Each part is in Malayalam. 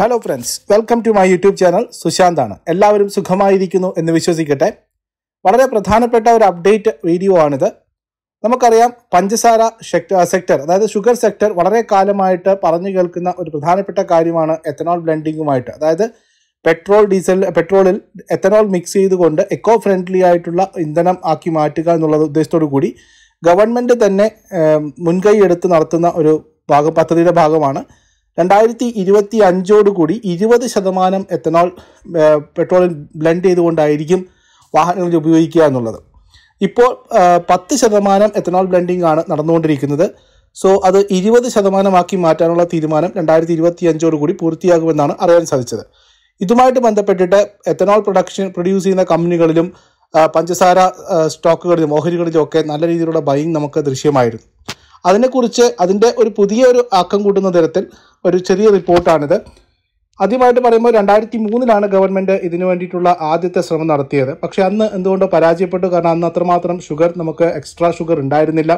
hello friends welcome to my YouTube channel സുശാന്താണ് എല്ലാവരും സുഖമായിരിക്കുന്നു എന്ന് വിശ്വസിക്കട്ടെ വളരെ പ്രധാനപ്പെട്ട ഒരു അപ്ഡേറ്റ് വീഡിയോ ആണിത് നമുക്കറിയാം പഞ്ചസാര സെക്ടർ അതായത് ഷുഗർ സെക്ടർ വളരെ കാലമായിട്ട് പറഞ്ഞു കേൾക്കുന്ന ഒരു പ്രധാനപ്പെട്ട കാര്യമാണ് എത്തനോൾ ബ്ലെൻഡിങ്ങുമായിട്ട് അതായത് പെട്രോൾ ഡീസൽ പെട്രോളിൽ എത്തനോൾ മിക്സ് ചെയ്തുകൊണ്ട് എക്കോ ഫ്രണ്ട്ലി ആയിട്ടുള്ള ഇന്ധനം ആക്കി മാറ്റുക എന്നുള്ളത് ഉദ്ദേശത്തോടു കൂടി ഗവൺമെൻറ് തന്നെ മുൻകൈ എടുത്ത് നടത്തുന്ന ഒരു ഭാഗം പദ്ധതിയുടെ ഭാഗമാണ് രണ്ടായിരത്തി ഇരുപത്തി അഞ്ചോടുകൂടി ഇരുപത് ശതമാനം എത്തനോൾ പെട്രോളിൽ ബ്ലെൻഡ് ചെയ്തുകൊണ്ടായിരിക്കും വാഹനങ്ങളിൽ ഉപയോഗിക്കുക എന്നുള്ളത് ഇപ്പോൾ പത്ത് ശതമാനം എത്തനോൾ ബ്ലെൻഡിംഗ് ആണ് നടന്നുകൊണ്ടിരിക്കുന്നത് സോ അത് ഇരുപത് ശതമാനമാക്കി മാറ്റാനുള്ള തീരുമാനം രണ്ടായിരത്തി ഇരുപത്തി അഞ്ചോടുകൂടി പൂർത്തിയാകുമെന്നാണ് അറിയാൻ സാധിച്ചത് ഇതുമായിട്ട് ബന്ധപ്പെട്ടിട്ട് എത്തനോൾ പ്രൊഡക്ഷൻ പ്രൊഡ്യൂസ് ചെയ്യുന്ന കമ്പനികളിലും പഞ്ചസാര സ്റ്റോക്കുകളിലും ഓഹരികളിലും ഒക്കെ നല്ല രീതിയിലുള്ള ബൈങ് നമുക്ക് ദൃശ്യമായിരുന്നു അതിനെക്കുറിച്ച് അതിൻ്റെ ഒരു പുതിയ ഒരു ആക്കം കൂട്ടുന്ന തരത്തിൽ ഒരു ചെറിയ റിപ്പോർട്ടാണിത് ആദ്യമായിട്ട് പറയുമ്പോൾ രണ്ടായിരത്തി മൂന്നിലാണ് ഗവൺമെൻറ് ഇതിനു വേണ്ടിയിട്ടുള്ള ആദ്യത്തെ ശ്രമം നടത്തിയത് പക്ഷേ അന്ന് എന്തുകൊണ്ടോ പരാജയപ്പെട്ടു കാരണം അന്ന് അത്രമാത്രം ഷുഗർ നമുക്ക് എക്സ്ട്രാ ഷുഗർ ഉണ്ടായിരുന്നില്ല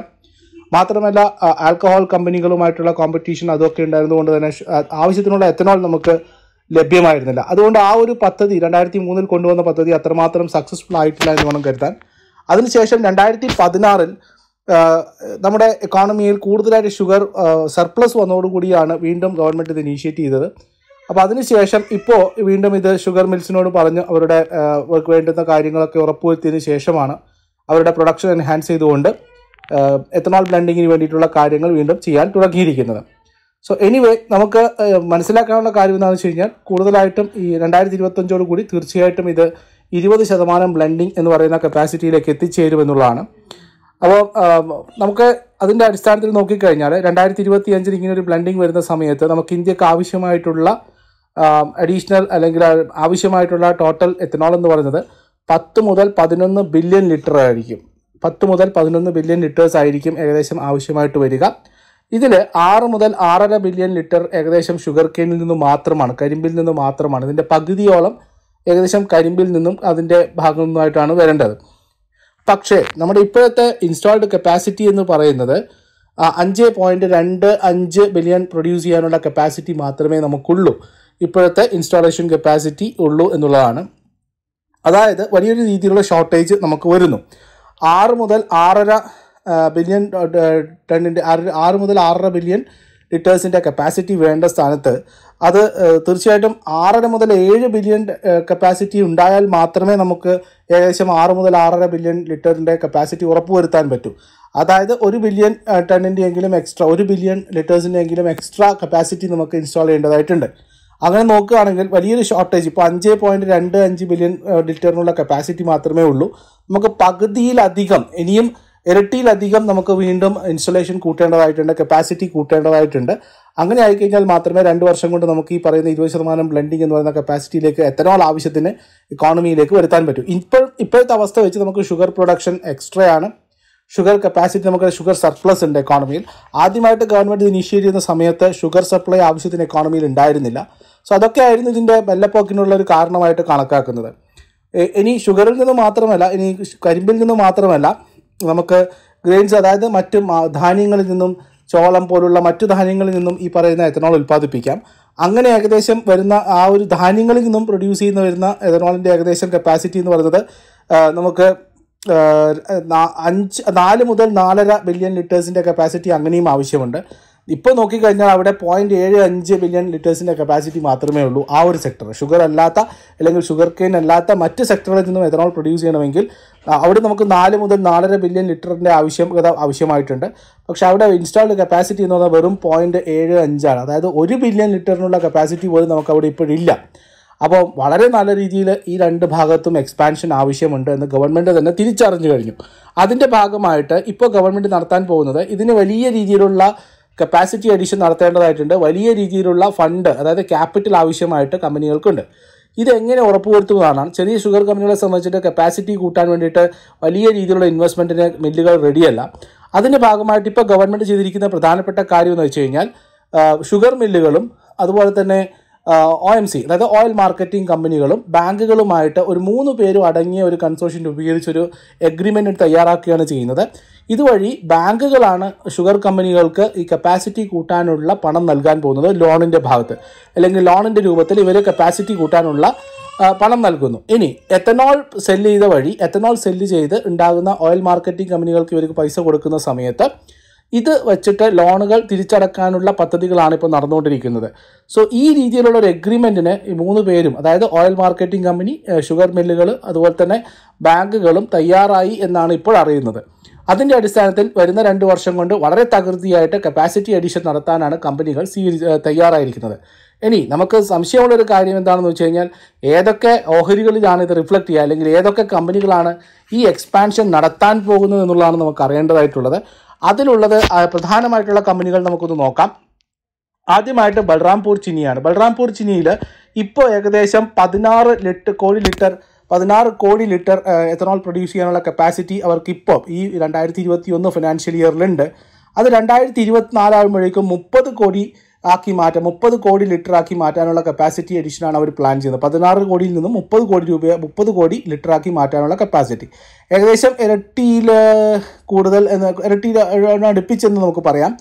മാത്രമല്ല ആൽക്കഹോൾ കമ്പനികളുമായിട്ടുള്ള കോമ്പറ്റീഷൻ അതൊക്കെ ഉണ്ടായിരുന്നതുകൊണ്ട് തന്നെ ആവശ്യത്തിനുള്ള എത്തനോൾ നമുക്ക് ലഭ്യമായിരുന്നില്ല അതുകൊണ്ട് ആ ഒരു പദ്ധതി രണ്ടായിരത്തി മൂന്നിൽ കൊണ്ടുവന്ന പദ്ധതി അത്രമാത്രം സക്സസ്ഫുൾ ആയിട്ടില്ല എന്ന് വേണം കരുതാൻ അതിനുശേഷം രണ്ടായിരത്തി പതിനാറിൽ നമ്മുടെ എക്കോണമിയിൽ കൂടുതലായിട്ട് ഷുഗർ സർപ്ലസ് വന്നതോടുകൂടിയാണ് വീണ്ടും ഗവൺമെൻറ് ഇത് ഇനീഷ്യേറ്റ് ചെയ്തത് അപ്പോൾ അതിനുശേഷം ഇപ്പോൾ വീണ്ടും ഇത് ഷുഗർ മിൽസിനോട് പറഞ്ഞ് അവരുടെ അവർക്ക് വേണ്ടുന്ന കാര്യങ്ങളൊക്കെ ഉറപ്പുവരുത്തിയതിന് ശേഷമാണ് അവരുടെ പ്രൊഡക്ഷൻ എൻഹാൻസ് ചെയ്തുകൊണ്ട് എത്തനോൾ ബ്ലെൻഡിങ്ങിന് വേണ്ടിയിട്ടുള്ള കാര്യങ്ങൾ വീണ്ടും ചെയ്യാൻ തുടങ്ങിയിരിക്കുന്നത് സോ എനിവേ നമുക്ക് മനസ്സിലാക്കാനുള്ള കാര്യം എന്താണെന്ന് വെച്ച് കഴിഞ്ഞാൽ കൂടുതലായിട്ടും ഈ രണ്ടായിരത്തി ഇരുപത്തഞ്ചോട് കൂടി തീർച്ചയായിട്ടും ഇത് ഇരുപത് ശതമാനം ബ്ലെൻഡിങ് എന്ന് പറയുന്ന കപ്പാസിറ്റിയിലേക്ക് എത്തിച്ചേരുമെന്നുള്ളതാണ് അപ്പോൾ നമുക്ക് അതിൻ്റെ അടിസ്ഥാനത്തിൽ നോക്കിക്കഴിഞ്ഞാൽ രണ്ടായിരത്തി ഇരുപത്തി അഞ്ചിൽ ഇങ്ങനെ ഒരു ബ്ലെൻഡിങ് വരുന്ന സമയത്ത് നമുക്ക് ഇന്ത്യക്ക് ആവശ്യമായിട്ടുള്ള അഡീഷണൽ അല്ലെങ്കിൽ ആവശ്യമായിട്ടുള്ള ടോട്ടൽ എത്തനോൾ എന്ന് പറയുന്നത് പത്ത് മുതൽ പതിനൊന്ന് ബില്യൺ ലിറ്റർ ആയിരിക്കും പത്ത് മുതൽ പതിനൊന്ന് ബില്യൺ ലിറ്റേഴ്സ് ആയിരിക്കും ഏകദേശം ആവശ്യമായിട്ട് വരിക ഇതിൽ ആറ് മുതൽ ആറര ബില്യൺ ലിറ്റർ ഏകദേശം ഷുഗർ കെയിനിൽ നിന്ന് മാത്രമാണ് കരിമ്പിൽ നിന്ന് മാത്രമാണ് ഇതിൻ്റെ പകുതിയോളം ഏകദേശം കരിമ്പിൽ നിന്നും അതിൻ്റെ ഭാഗമായിട്ടാണ് വരേണ്ടത് പക്ഷേ നമ്മുടെ ഇപ്പോഴത്തെ ഇൻസ്റ്റാൾഡ് കപ്പാസിറ്റി എന്ന് പറയുന്നത് അഞ്ച് പോയിൻറ്റ് രണ്ട് അഞ്ച് ബില്യൺ പ്രൊഡ്യൂസ് ചെയ്യാനുള്ള കപ്പാസിറ്റി മാത്രമേ നമുക്കുള്ളൂ ഇപ്പോഴത്തെ ഇൻസ്റ്റാളേഷൻ കപ്പാസിറ്റി ഉള്ളൂ എന്നുള്ളതാണ് അതായത് വലിയൊരു രീതിയിലുള്ള ഷോർട്ടേജ് നമുക്ക് വരുന്നു ആറ് മുതൽ ആറര ബില്യൺ ടണ്ണിൻ്റെ ആറ് ആറ് മുതൽ ആറര ബില്യൺ ലിറ്റേഴ്സിൻ്റെ കപ്പാസിറ്റി വേണ്ട സ്ഥാനത്ത് അത് തീർച്ചയായിട്ടും ആറര മുതൽ ഏഴ് ബില്യൺ കപ്പാസിറ്റി ഉണ്ടായാൽ മാത്രമേ നമുക്ക് ഏകദേശം ആറ് മുതൽ ആറര ബില്യൺ ലിറ്ററിൻ്റെ കപ്പാസിറ്റി ഉറപ്പുവരുത്താൻ പറ്റൂ അതായത് ഒരു ബില്യൺ ടണ്ണിൻ്റെ എങ്കിലും എക്സ്ട്രാ ഒരു ബില്യൺ ലിറ്റേഴ്സിൻ്റെ എങ്കിലും എക്സ്ട്രാ കപ്പാസിറ്റി നമുക്ക് ഇൻസ്റ്റാൾ ചെയ്യേണ്ടതായിട്ടുണ്ട് അങ്ങനെ നോക്കുകയാണെങ്കിൽ വലിയൊരു ഷോർട്ടേജ് ഇപ്പോൾ അഞ്ച് പോയിൻറ്റ് രണ്ട് അഞ്ച് ബില്യൺ ലിറ്ററിനുള്ള കപ്പാസിറ്റി മാത്രമേ ഉള്ളൂ നമുക്ക് പകുതിയിലധികം ഇനിയും ഇരട്ടിയിലധികം നമുക്ക് വീണ്ടും ഇൻസ്റ്റലേഷൻ കൂട്ടേണ്ടതായിട്ടുണ്ട് കപ്പാസിറ്റി കൂട്ടേണ്ടതായിട്ടുണ്ട് അങ്ങനെ ആയിക്കഴിഞ്ഞാൽ മാത്രമേ രണ്ട് വർഷം കൊണ്ട് നമുക്ക് ഈ പറയുന്ന ഇരുപത് ശതമാനം ബ്ലെൻഡിങ് എന്ന് പറയുന്ന കപ്പാസിറ്റിയിലേക്ക് എത്തനോൾ ആവശ്യത്തിന് ഇക്കോണമിയിലേക്ക് വരുത്താൻ പറ്റൂ ഇപ്പോൾ ഇപ്പോഴത്തെ അവസ്ഥ വെച്ച് നമുക്ക് ഷുഗർ പ്രൊഡക്ഷൻ എക്സ്ട്രാ ആണ് ഷുഗർ കപ്പാസിറ്റി നമുക്ക് ഷുഗർ സർപ്ലസ് ഉണ്ട് എക്കോണമിയിൽ ആദ്യമായിട്ട് ഗവൺമെൻറ് ഇനിഷ്യേറ്റ് ചെയ്യുന്ന സമയത്ത് ഷുഗർ സപ്ലൈ ആവശ്യത്തിന് എക്കോണമിയിൽ ഉണ്ടായിരുന്നില്ല സോ അതൊക്കെ ആയിരുന്നു ഇതിൻ്റെ വെല്ലപ്പോക്കിനുള്ള ഒരു കാരണമായിട്ട് കണക്കാക്കുന്നത് ഇനി ഷുഗറിൽ നിന്ന് മാത്രമല്ല ഇനി കരിമ്പിൽ നിന്ന് മാത്രമല്ല നമുക്ക് ഗ്രെയിൻസ് അതായത് മറ്റു ധാന്യങ്ങളിൽ നിന്നും ചോളം പോലുള്ള മറ്റു ധാന്യങ്ങളിൽ നിന്നും ഈ പറയുന്ന എത്തനോൾ ഉൽപ്പാദിപ്പിക്കാം അങ്ങനെ ഏകദേശം വരുന്ന ആ ഒരു ധാന്യങ്ങളിൽ നിന്നും പ്രൊഡ്യൂസ് ചെയ്യുന്ന വരുന്ന എഥനോളിൻ്റെ ഏകദേശം കപ്പാസിറ്റി എന്ന് പറയുന്നത് നമുക്ക് അഞ്ച് നാല് മുതൽ നാലര ബില്യൺ ലിറ്റേഴ്സിൻ്റെ കപ്പാസിറ്റി അങ്ങനെയും ആവശ്യമുണ്ട് ഇപ്പോൾ നോക്കിക്കഴിഞ്ഞാൽ അവിടെ പോയിൻറ്റ് ഏഴ് അഞ്ച് ബില്യൺ ലിറ്റേഴ്സിൻ്റെ കപ്പാസിറ്റി മാത്രമേ ഉള്ളൂ ആ ഒരു സെക്ടർ ഷുഗർ അല്ലാത്ത അല്ലെങ്കിൽ ഷുഗർ കെയിൻ അല്ലാത്ത മറ്റ് സെക്ടറിൽ നിന്നും എഥനോൾ പ്രൊഡ്യൂസ് ചെയ്യണമെങ്കിൽ അവിടെ നമുക്ക് നാല് മുതൽ നാലര ബില്യൺ ലിറ്ററിൻ്റെ ആവശ്യകത ആവശ്യമായിട്ടുണ്ട് പക്ഷെ അവിടെ ഇൻസ്റ്റാൾഡ് കപ്പാസിറ്റി എന്ന് പറഞ്ഞാൽ വെറും പോയിൻറ്റ് ഏഴ് അഞ്ചാണ് അതായത് ഒരു ബില്യൺ ലിറ്ററിനുള്ള കപ്പാസിറ്റി പോലും നമുക്ക് അവിടെ ഇപ്പോഴില്ല അപ്പോൾ വളരെ നല്ല രീതിയിൽ ഈ രണ്ട് ഭാഗത്തും എക്സ്പാൻഷൻ ആവശ്യമുണ്ട് എന്ന് ഗവൺമെൻറ് തന്നെ തിരിച്ചറിഞ്ഞു കഴിഞ്ഞു അതിൻ്റെ ഭാഗമായിട്ട് ഇപ്പോൾ ഗവൺമെൻറ് നടത്താൻ പോകുന്നത് ഇതിന് വലിയ രീതിയിലുള്ള കപ്പാസിറ്റി അഡീഷൻ നടത്തേണ്ടതായിട്ടുണ്ട് വലിയ രീതിയിലുള്ള ഫണ്ട് അതായത് ക്യാപിറ്റൽ ആവശ്യമായിട്ട് കമ്പനികൾക്കുണ്ട് ഇതെങ്ങനെ ഉറപ്പുവരുത്തുന്നതാണ് ചെറിയ ഷുഗർ കമ്പനികളെ സംബന്ധിച്ചിട്ട് കപ്പാസിറ്റി കൂട്ടാൻ വേണ്ടിയിട്ട് വലിയ രീതിയിലുള്ള ഇൻവെസ്റ്റ്മെൻറ്റിന് മില്ലുകൾ റെഡിയല്ല അതിൻ്റെ ഭാഗമായിട്ട് ഇപ്പോൾ ഗവൺമെൻറ് ചെയ്തിരിക്കുന്ന പ്രധാനപ്പെട്ട കാര്യം എന്ന് വെച്ച് കഴിഞ്ഞാൽ ഷുഗർ മില്ലുകളും അതുപോലെ തന്നെ ഒ എം സി അതായത് ഓയിൽ മാർക്കറ്റിംഗ് കമ്പനികളും ബാങ്കുകളുമായിട്ട് ഒരു മൂന്ന് പേരും അടങ്ങിയ ഒരു കൺസോർഷ്യം രൂപീകരിച്ചൊരു എഗ്രിമെൻറ്റ് തയ്യാറാക്കുകയാണ് ചെയ്യുന്നത് ഇതുവഴി ബാങ്കുകളാണ് ഷുഗർ കമ്പനികൾക്ക് ഈ കപ്പാസിറ്റി കൂട്ടാനുള്ള പണം നൽകാൻ പോകുന്നത് ലോണിൻ്റെ ഭാഗത്ത് അല്ലെങ്കിൽ ലോണിൻ്റെ രൂപത്തിൽ ഇവർ കപ്പാസിറ്റി കൂട്ടാനുള്ള പണം നൽകുന്നു ഇനി എത്തനോൾ സെല്ല് ചെയ്ത വഴി എത്തനോൾ സെല്ല് ചെയ്ത് ഉണ്ടാകുന്ന ഓയിൽ മാർക്കറ്റിംഗ് കമ്പനികൾക്ക് ഇവർക്ക് പൈസ കൊടുക്കുന്ന സമയത്ത് ഇത് വെച്ചിട്ട് ലോണുകൾ തിരിച്ചടക്കാനുള്ള പദ്ധതികളാണ് ഇപ്പോൾ നടന്നുകൊണ്ടിരിക്കുന്നത് സോ ഈ രീതിയിലുള്ള ഒരു എഗ്രിമെൻറ്റിന് ഈ മൂന്ന് പേരും അതായത് ഓയിൽ മാർക്കറ്റിംഗ് കമ്പനി ഷുഗർ മില്ലുകൾ അതുപോലെ തന്നെ ബാങ്കുകളും തയ്യാറായി എന്നാണ് ഇപ്പോൾ അറിയുന്നത് അതിൻ്റെ അടിസ്ഥാനത്തിൽ വരുന്ന രണ്ട് വർഷം കൊണ്ട് വളരെ തകൃതിയായിട്ട് കപ്പാസിറ്റി അഡീഷൻ നടത്താനാണ് കമ്പനികൾ സ്വീകരി തയ്യാറായിരിക്കുന്നത് ഇനി നമുക്ക് സംശയമുള്ളൊരു കാര്യം എന്താണെന്ന് വെച്ച് കഴിഞ്ഞാൽ ഏതൊക്കെ ഓഹരികളിലാണ് ഇത് റിഫ്ലക്റ്റ് ചെയ്യുക അല്ലെങ്കിൽ ഏതൊക്കെ കമ്പനികളാണ് ഈ എക്സ്പാൻഷൻ നടത്താൻ പോകുന്നത് എന്നുള്ളതാണ് നമുക്ക് അറിയേണ്ടതായിട്ടുള്ളത് അതിലുള്ളത് പ്രധാനമായിട്ടുള്ള കമ്പനികൾ നമുക്കൊന്ന് നോക്കാം ആദ്യമായിട്ട് ബൽറാംപൂർ ചിനിയാണ് ബൽറാംപൂർ ചിനിയിൽ ഇപ്പോൾ ഏകദേശം പതിനാറ് ലിറ്റർ കോടി ലിറ്റർ പതിനാറ് കോടി ലിറ്റർ എത്തനോൾ പ്രൊഡ്യൂസ് ചെയ്യാനുള്ള കപ്പാസിറ്റി അവർക്കിപ്പോൾ ഈ രണ്ടായിരത്തി ഇരുപത്തി ഒന്ന് ഫിനാൻഷ്യൽ ഇയറിലുണ്ട് അത് രണ്ടായിരത്തി ഇരുപത്തിനാലാകുമ്പോഴേക്കും മുപ്പത് കോടി ആക്കി മാറ്റാൻ മുപ്പത് കോടി ലിറ്റർ ആക്കി മാറ്റാനുള്ള കപ്പാസിറ്റി എഡിഷനാണ് അവർ പ്ലാൻ ചെയ്യുന്നത് പതിനാറ് കോടിയിൽ നിന്നും മുപ്പത് കോടി രൂപ മുപ്പത് കോടി ലിറ്റർ ആക്കി മാറ്റാനുള്ള കപ്പാസിറ്റി ഏകദേശം ഇരട്ടിയിൽ കൂടുതൽ എന്ന് ഇരട്ടിയിൽ അടുപ്പിച്ചെന്ന് നമുക്ക് പറയാം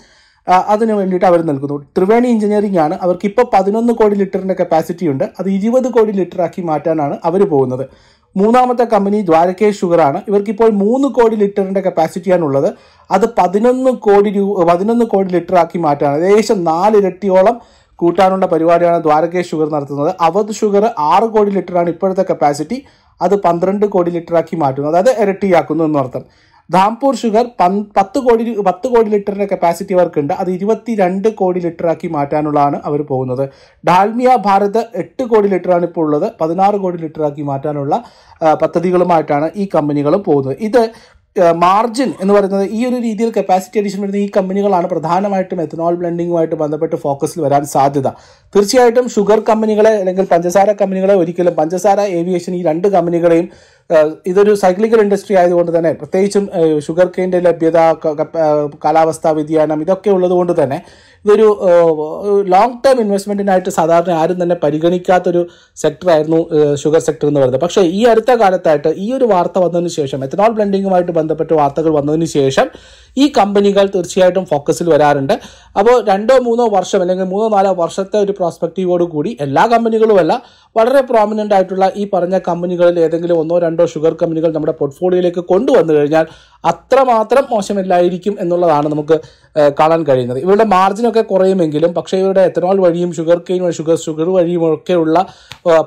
അതിനു വേണ്ടിയിട്ട് അവർ നൽകുന്നു ത്രിവേണി എഞ്ചിനീയറിംഗ് ആണ് അവർക്ക് ഇപ്പോൾ പതിനൊന്ന് കോടി ലിറ്ററിൻ്റെ കപ്പാസിറ്റി ഉണ്ട് അത് ഇരുപത് കോടി ലിറ്റർ ആക്കി മാറ്റാനാണ് അവർ പോകുന്നത് മൂന്നാമത്തെ കമ്പനി ദ്വാരകേഷ് ഷുഗറാണ് ഇവർക്കിപ്പോൾ മൂന്ന് കോടി ലിറ്ററിന്റെ കപ്പാസിറ്റിയാണ് ഉള്ളത് അത് പതിനൊന്ന് കോടി രൂപ പതിനൊന്ന് കോടി ആക്കി മാറ്റാണ് ഏകദേശം നാലിരട്ടിയോളം കൂട്ടാനുള്ള പരിപാടിയാണ് ദ്വാരകേ ഷുഗർ നടത്തുന്നത് അവധ് ഷുഗർ ആറ് കോടി ലിറ്ററാണ് ഇപ്പോഴത്തെ കപ്പാസിറ്റി അത് പന്ത്രണ്ട് കോടി ലിറ്ററാക്കി മാറ്റുന്നു അതായത് ഇരട്ടിയാക്കുന്നു എന്നർത്ഥം ധാംപൂർ ഷുഗർ പത്ത് കോടി പത്ത് കോടി ലിറ്ററിൻ്റെ കപ്പാസിറ്റി ഉണ്ട് അത് ഇരുപത്തി രണ്ട് കോടി ലിറ്ററാക്കി മാറ്റാനുള്ളതാണ് അവർ പോകുന്നത് ഡാൽമിയ ഭാരത് എട്ട് കോടി ലിറ്ററാണ് ഇപ്പോൾ ഉള്ളത് പതിനാറ് കോടി ലിറ്ററാക്കി മാറ്റാനുള്ള പദ്ധതികളുമായിട്ടാണ് ഈ കമ്പനികളും പോകുന്നത് ഇത് മാർജിൻ എന്ന് പറയുന്നത് ഈ ഒരു രീതിയിൽ കപ്പാസിറ്റി അഡീഷൻ വരുന്ന ഈ കമ്പനികളാണ് പ്രധാനമായിട്ടും എഥനോൾ ബ്ലെൻഡിങ്ങുമായിട്ട് ബന്ധപ്പെട്ട് ഫോക്കസിൽ വരാൻ സാധ്യത തീർച്ചയായിട്ടും ഷുഗർ കമ്പനികളെ അല്ലെങ്കിൽ പഞ്ചസാര കമ്പനികളെ ഒരിക്കലും പഞ്ചസാര ഏവിയേഷൻ ഈ രണ്ട് കമ്പനികളെയും ഇതൊരു സൈക്ലിക്കൽ ഇൻഡസ്ട്രി ആയതുകൊണ്ട് തന്നെ പ്രത്യേകിച്ചും ഷുഗർ കെയിൻ്റെ ലഭ്യത കാലാവസ്ഥാ വ്യതിയാനം ഇതൊക്കെ ഉള്ളതുകൊണ്ട് തന്നെ ഇതൊരു ലോങ് ടേം ഇൻവെസ്റ്റ്മെൻറ്റിനായിട്ട് സാധാരണ ആരും തന്നെ പരിഗണിക്കാത്തൊരു സെക്ടറായിരുന്നു ഷുഗർ സെക്ടർ എന്ന് പറയുന്നത് പക്ഷേ ഈ അടുത്ത കാലത്തായിട്ട് ഈ ഒരു വാർത്ത വന്നതിന് ശേഷം എത്തനോൾ ബ്ലെൻഡിങ്ങുമായിട്ട് ബന്ധപ്പെട്ട് വാർത്തകൾ വന്നതിന് ശേഷം ഈ കമ്പനികൾ തീർച്ചയായിട്ടും ഫോക്കസിൽ വരാറുണ്ട് അപ്പോൾ രണ്ടോ മൂന്നോ വർഷം അല്ലെങ്കിൽ മൂന്നോ നാലോ വർഷത്തെ ഒരു പ്രോസ്പെക്റ്റീവോട് കൂടി എല്ലാ കമ്പനികളുമല്ല വളരെ പ്രോമിനൻ്റ് ആയിട്ടുള്ള ഈ പറഞ്ഞ കമ്പനികളിൽ ഏതെങ്കിലും ഒന്നോ രണ്ടോ രണ്ടോ ഷുഗർ കമ്പനികൾ നമ്മുടെ പോർട്ട്ഫോളിയോയിലേക്ക് കൊണ്ടുവന്നു കഴിഞ്ഞാൽ അത്രമാത്രം മോശമില്ലായിരിക്കും എന്നുള്ളതാണ് നമുക്ക് കാണാൻ കഴിയുന്നത് ഇവരുടെ മാർജിനൊക്കെ കുറയുമെങ്കിലും പക്ഷേ ഇവരുടെ എത്തനോൾ വഴിയും ഷുഗർ കെയിൻ ഷുഗർ ഷുഗർ വഴിയും ഒക്കെയുള്ള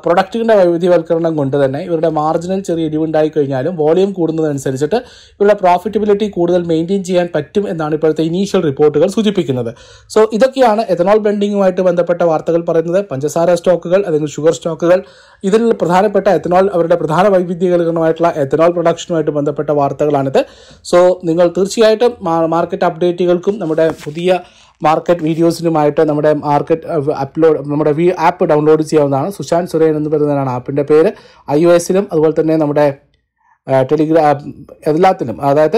പ്രൊഡക്റ്റിൻ്റെ വൈവിധ്യവൽക്കരണം കൊണ്ട് തന്നെ ഇവരുടെ മാർജിനിൽ ചെറിയ ഇടിവുണ്ടായി കഴിഞ്ഞാലും വോളിയം കൂടുന്നതനുസരിച്ചിട്ട് ഇവരുടെ പ്രോഫിറ്റബിലിറ്റി കൂടുതൽ മെയിൻറ്റെയിൻ ചെയ്യാൻ പറ്റും എന്നാണ് ഇപ്പോഴത്തെ ഇനീഷ്യൽ റിപ്പോർട്ടുകൾ സൂചിപ്പിക്കുന്നത് സോ ഇതൊക്കെയാണ് എത്തനോൾ ബെൻഡിങ്ങുമായിട്ട് ബന്ധപ്പെട്ട വാർത്തകൾ പറയുന്നത് പഞ്ചസാര സ്റ്റോക്കുകൾ അല്ലെങ്കിൽ ഷുഗർ സ്റ്റോക്കുകൾ ഇതിൽ പ്രധാനപ്പെട്ട എത്തനോൾ അവരുടെ പ്രധാന വൈവിധ്യകൾ ആസക്തികരമായിട്ടുള്ള എത്തനോൾ പ്രൊഡക്ഷനുമായിട്ട് ബന്ധപ്പെട്ട വാർത്തകളാണിത് സോ നിങ്ങൾ തീർച്ചയായിട്ടും മാർക്കറ്റ് അപ്ഡേറ്റുകൾക്കും നമ്മുടെ പുതിയ മാർക്കറ്റ് വീഡിയോസിനുമായിട്ട് നമ്മുടെ മാർക്കറ്റ് അപ്ലോഡ് നമ്മുടെ വി ആപ്പ് ഡൗൺലോഡ് ചെയ്യാവുന്നതാണ് സുശാന്ത് സുരേൻ എന്ന് പറയുന്നതാണ് ആപ്പിൻ്റെ പേര് ഐ ഒ എസിലും അതുപോലെ തന്നെ നമ്മുടെ ടെലിഗ്രാം എല്ലാത്തിനും അതായത്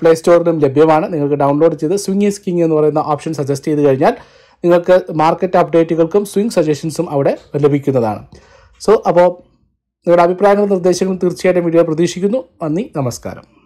പ്ലേ സ്റ്റോറിലും ലഭ്യമാണ് നിങ്ങൾക്ക് ഡൗൺലോഡ് ചെയ്ത് സ്വിംഗ് ഈസ് കിങ് എന്ന് പറയുന്ന ഓപ്ഷൻ സജസ്റ്റ് ചെയ്ത് കഴിഞ്ഞാൽ നിങ്ങൾക്ക് മാർക്കറ്റ് അപ്ഡേറ്റുകൾക്കും സ്വിംഗ് സജഷൻസും അവിടെ ലഭിക്കുന്നതാണ് സോ അപ്പോൾ നിങ്ങളുടെ അഭിപ്രായങ്ങളും നിർദ്ദേശങ്ങളും തീർച്ചയായിട്ടും വീഡിയോ പ്രതീക്ഷിക്കുന്നു നന്ദി നമസ്കാരം